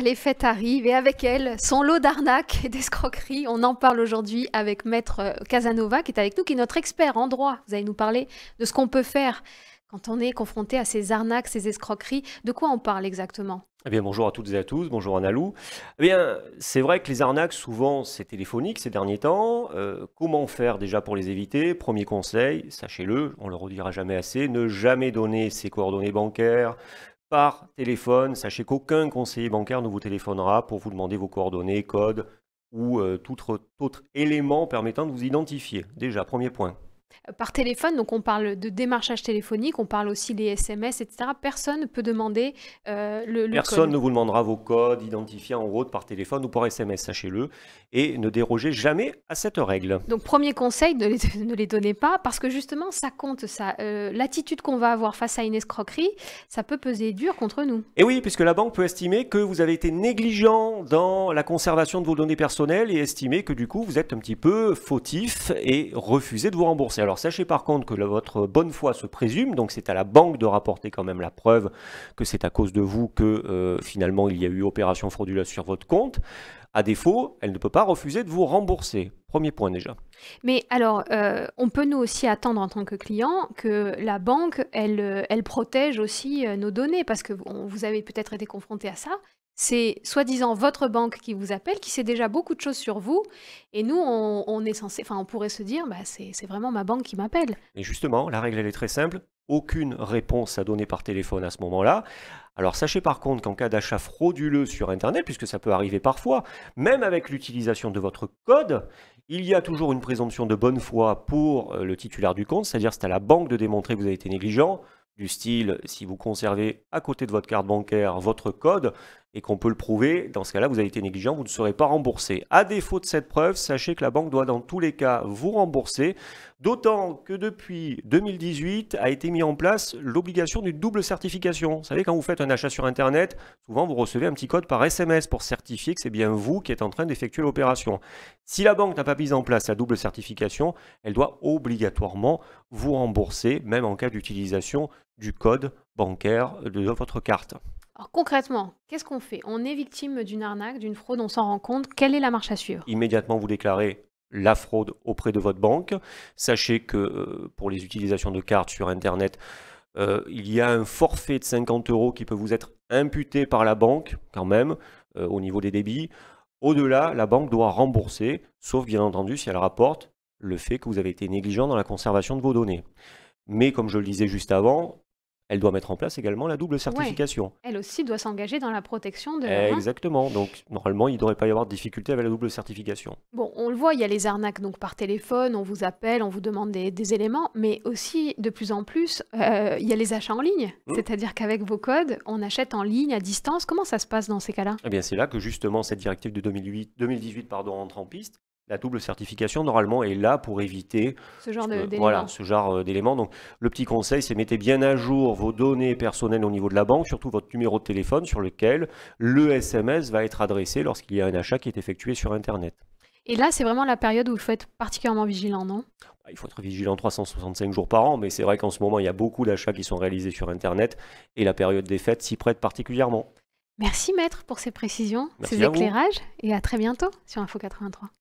les fêtes arrivent et avec elles sont lot d'arnaques et d'escroqueries. On en parle aujourd'hui avec Maître euh, Casanova qui est avec nous, qui est notre expert en droit. Vous allez nous parler de ce qu'on peut faire quand on est confronté à ces arnaques, ces escroqueries. De quoi on parle exactement eh bien, bonjour à toutes et à tous, bonjour Analou. Eh bien, c'est vrai que les arnaques, souvent, c'est téléphonique ces derniers temps. Euh, comment faire déjà pour les éviter Premier conseil, sachez-le, on ne le redira jamais assez, ne jamais donner ses coordonnées bancaires, par téléphone. Sachez qu'aucun conseiller bancaire ne vous téléphonera pour vous demander vos coordonnées, codes ou euh, tout autre élément permettant de vous identifier. Déjà, premier point. Euh, par téléphone, donc on parle de démarchage téléphonique, on parle aussi des SMS, etc. Personne ne peut demander euh, le, code. Personne ne vous demandera vos codes, identifiants en route par téléphone ou par SMS, sachez-le, et ne dérogez jamais à cette règle. Donc premier conseil, ne les, ne les donnez pas, parce que justement ça compte, ça. Euh, l'attitude qu'on va avoir face à une escroquerie, ça peut peser dur contre nous. Et eh oui, puisque la banque peut estimer que vous avez été négligent dans la conservation de vos données personnelles et estimer que du coup vous êtes un petit peu fautif et refuser de vous rembourser alors sachez par contre que votre bonne foi se présume, donc c'est à la banque de rapporter quand même la preuve que c'est à cause de vous que euh, finalement il y a eu opération frauduleuse sur votre compte. À défaut, elle ne peut pas refuser de vous rembourser. Premier point déjà. Mais alors, euh, on peut nous aussi attendre en tant que client que la banque, elle, euh, elle protège aussi euh, nos données, parce que vous avez peut-être été confronté à ça. C'est soi-disant votre banque qui vous appelle, qui sait déjà beaucoup de choses sur vous. Et nous, on, est censé, enfin, on pourrait se dire, bah, c'est vraiment ma banque qui m'appelle. Et justement, la règle, elle est très simple. Aucune réponse à donner par téléphone à ce moment-là. Alors sachez par contre qu'en cas d'achat frauduleux sur Internet, puisque ça peut arriver parfois, même avec l'utilisation de votre code, il y a toujours une présomption de bonne foi pour euh, le titulaire du compte, c'est-à-dire c'est à la banque de démontrer que vous avez été négligent, du style si vous conservez à côté de votre carte bancaire votre code, et qu'on peut le prouver, dans ce cas-là, vous avez été négligent, vous ne serez pas remboursé. À défaut de cette preuve, sachez que la banque doit dans tous les cas vous rembourser, d'autant que depuis 2018 a été mis en place l'obligation d'une double certification. Vous savez, quand vous faites un achat sur Internet, souvent vous recevez un petit code par SMS pour certifier que c'est bien vous qui êtes en train d'effectuer l'opération. Si la banque n'a pas mis en place la double certification, elle doit obligatoirement vous rembourser, même en cas d'utilisation du code bancaire de votre carte. Alors concrètement, qu'est-ce qu'on fait On est victime d'une arnaque, d'une fraude, on s'en rend compte. Quelle est la marche à suivre Immédiatement, vous déclarez la fraude auprès de votre banque. Sachez que euh, pour les utilisations de cartes sur Internet, euh, il y a un forfait de 50 euros qui peut vous être imputé par la banque quand même euh, au niveau des débits. Au-delà, la banque doit rembourser, sauf bien entendu si elle rapporte le fait que vous avez été négligent dans la conservation de vos données. Mais comme je le disais juste avant, elle doit mettre en place également la double certification. Elle aussi doit s'engager dans la protection de... Exactement, donc normalement il ne devrait pas y avoir de difficulté avec la double certification. Bon, on le voit, il y a les arnaques donc par téléphone, on vous appelle, on vous demande des, éléments, mais aussi de plus en plus, euh, il y a les achats en ligne. Mmh. C'est-à-dire qu'avec vos codes, on achète en ligne, à distance. Comment ça se passe dans ces cas-là Eh bien c'est là que justement cette directive de 2018 pardon, entre en piste, la double certification, normalement, est là pour éviter ce genre d'éléments. ce genre euh, d'éléments. Donc, le petit conseil, c'est mettez bien à jour vos données personnelles au niveau de la banque, surtout votre numéro de téléphone sur lequel le SMS va être adressé lorsqu'il y a un achat qui est effectué sur Internet. Et là, c'est vraiment la période où il faut être particulièrement vigilant, non bah, Il faut être vigilant 365 jours par an, mais c'est vrai qu'en ce moment, il y a beaucoup d'achats qui sont réalisés sur Internet et la période des fêtes s'y prête particulièrement. Merci maître pour ces précisions, ces éclairages et à très bientôt sur Info 83.